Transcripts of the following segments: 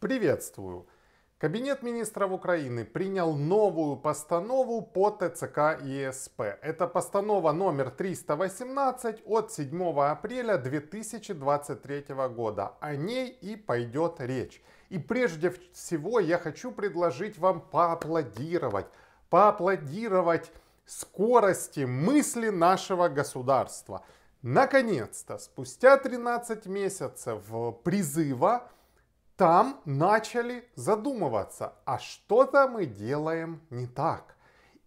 Приветствую! Кабинет министров Украины принял новую постанову по ТЦК и СП. Это постанова номер 318 от 7 апреля 2023 года. О ней и пойдет речь. И прежде всего я хочу предложить вам поаплодировать. Поаплодировать скорости мысли нашего государства. Наконец-то, спустя 13 месяцев призыва, там начали задумываться, а что-то мы делаем не так.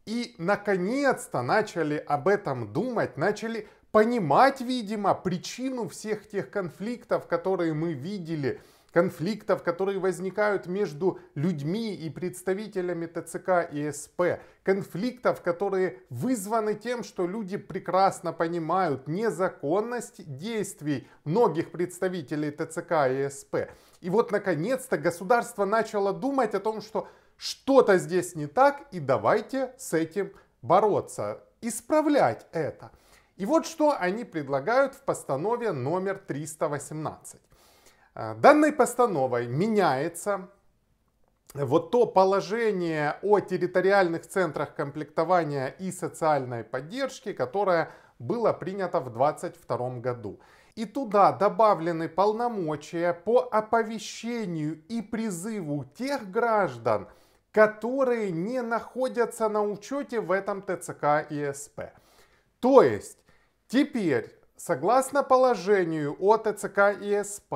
И наконец-то начали об этом думать, начали понимать, видимо, причину всех тех конфликтов, которые мы видели, конфликтов, которые возникают между людьми и представителями ТЦК и СП, конфликтов, которые вызваны тем, что люди прекрасно понимают незаконность действий многих представителей ТЦК и СП. И вот, наконец-то, государство начало думать о том, что что-то здесь не так, и давайте с этим бороться, исправлять это. И вот что они предлагают в постанове номер 318. Э, данной постановой меняется э, вот то положение о территориальных центрах комплектования и социальной поддержки, которое было принято в 2022 году и туда добавлены полномочия по оповещению и призыву тех граждан, которые не находятся на учете в этом ТЦК и СП. То есть теперь, согласно положению о ТЦК и СП,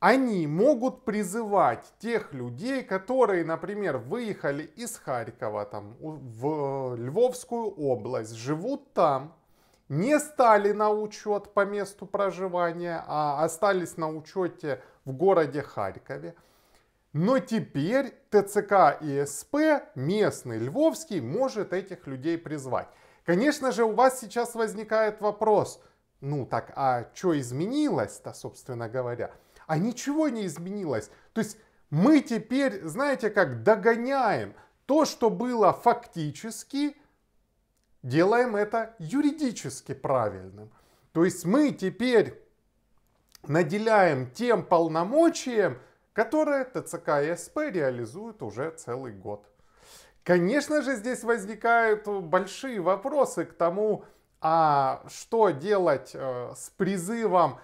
они могут призывать тех людей, которые, например, выехали из Харькова там, в э, Львовскую область, живут там, не стали на учет по месту проживания, а остались на учете в городе Харькове. Но теперь ТЦК и СП, местный Львовский, может этих людей призвать. Конечно же, у вас сейчас возникает вопрос, ну так, а что изменилось-то, собственно говоря? А ничего не изменилось. То есть мы теперь, знаете, как догоняем то, что было фактически – делаем это юридически правильным. То есть мы теперь наделяем тем полномочиям, которые ТЦК и СП реализуют уже целый год. Конечно же, здесь возникают большие вопросы к тому, а что делать э, с призывом,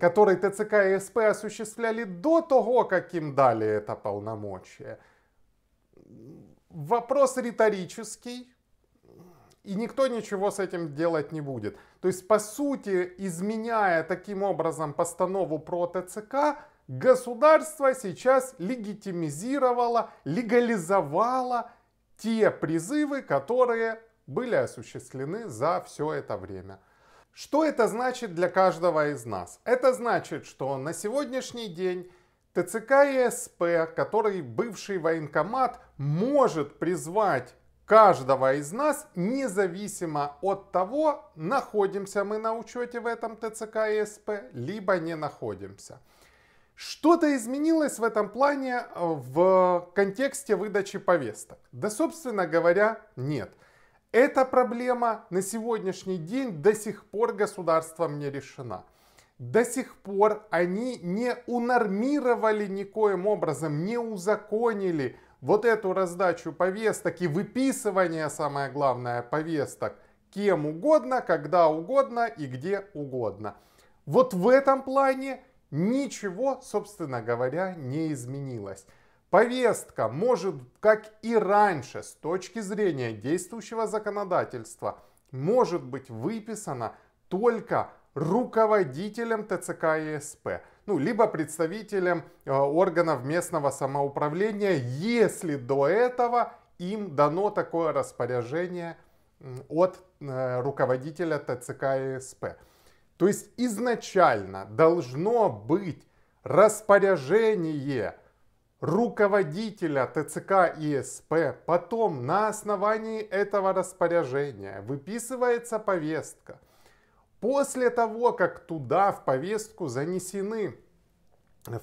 который ТЦК и СП осуществляли до того, как им дали это полномочие. Вопрос риторический, и никто ничего с этим делать не будет. То есть, по сути, изменяя таким образом постанову про ТЦК, государство сейчас легитимизировало, легализовало те призывы, которые были осуществлены за все это время. Что это значит для каждого из нас? Это значит, что на сегодняшний день ТЦК и СП, который бывший военкомат, может призвать каждого из нас, независимо от того, находимся мы на учете в этом ТЦК и СП, либо не находимся. Что-то изменилось в этом плане э, в контексте выдачи повесток? Да, собственно говоря, нет. Эта проблема на сегодняшний день до сих пор государством не решена. До сих пор они не унормировали никоим образом, не узаконили вот эту раздачу повесток и выписывание, самое главное, повесток кем угодно, когда угодно и где угодно. Вот в этом плане ничего, собственно говоря, не изменилось. Повестка может, как и раньше, с точки зрения действующего законодательства, может быть выписана только руководителем ТЦК и СП ну, либо представителем э, органов местного самоуправления, если до этого им дано такое распоряжение от э, руководителя ТЦК и СП. То есть изначально должно быть распоряжение руководителя ТЦК и СП, потом на основании этого распоряжения выписывается повестка – После того, как туда в повестку занесены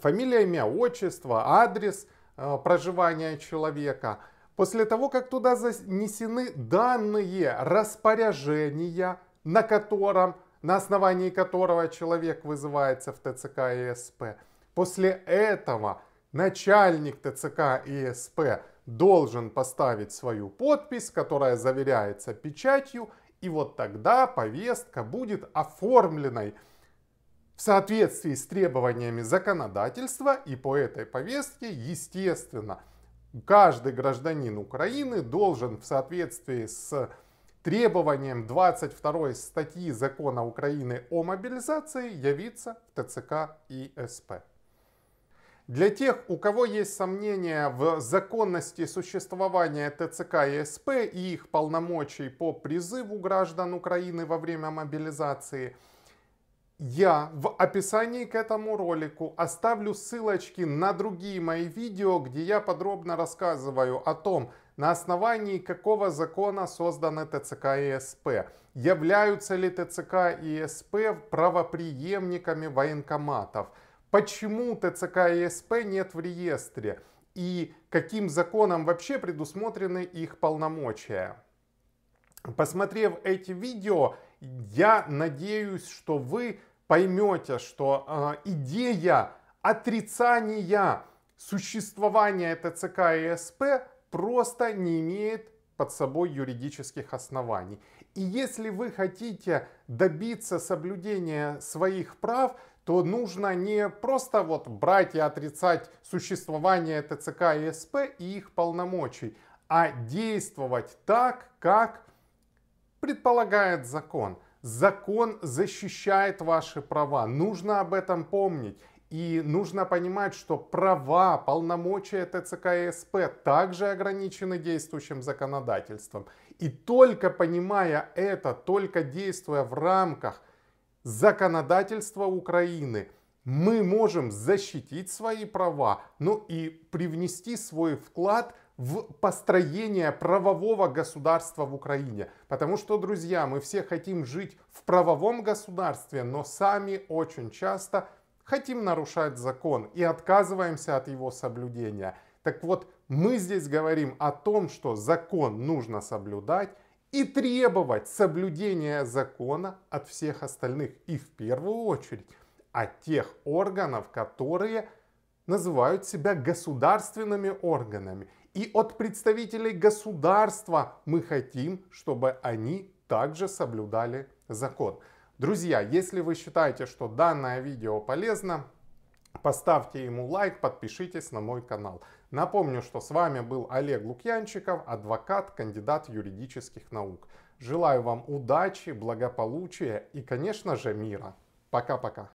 фамилия, имя, отчество, адрес э, проживания человека, после того, как туда занесены данные распоряжения, на котором, на основании которого человек вызывается в ТЦК и СП, после этого начальник ТЦК и СП должен поставить свою подпись, которая заверяется печатью, и вот тогда повестка будет оформленной в соответствии с требованиями законодательства, и по этой повестке, естественно, каждый гражданин Украины должен в соответствии с требованием 22 статьи закона Украины о мобилизации явиться в ТЦК и СП. Для тех, у кого есть сомнения в законности существования ТЦК и СП и их полномочий по призыву граждан Украины во время мобилизации, я в описании к этому ролику оставлю ссылочки на другие мои видео, где я подробно рассказываю о том, на основании какого закона созданы ТЦК и СП, являются ли ТЦК и СП правоприемниками военкоматов – почему ТЦК и СП нет в реестре и каким законом вообще предусмотрены их полномочия. Посмотрев эти видео, я надеюсь, что вы поймете, что э, идея отрицания существования ТЦК и СП просто не имеет под собой юридических оснований. И если вы хотите добиться соблюдения своих прав, то нужно не просто вот брать и отрицать существование ТЦК и СП и их полномочий, а действовать так, как предполагает закон. Закон защищает ваши права. Нужно об этом помнить. И нужно понимать, что права, полномочия ТЦК и СП также ограничены действующим законодательством. И только понимая это, только действуя в рамках – законодательства Украины мы можем защитить свои права, ну и привнести свой вклад в построение правового государства в Украине. Потому что, друзья, мы все хотим жить в правовом государстве, но сами очень часто хотим нарушать закон и отказываемся от его соблюдения. Так вот, мы здесь говорим о том, что закон нужно соблюдать, и требовать соблюдения закона от всех остальных и в первую очередь от тех органов, которые называют себя государственными органами. И от представителей государства мы хотим, чтобы они также соблюдали закон. Друзья, если вы считаете, что данное видео полезно, Поставьте ему лайк, подпишитесь на мой канал. Напомню, что с вами был Олег Лукьянчиков, адвокат, кандидат юридических наук. Желаю вам удачи, благополучия и, конечно же, мира. Пока-пока.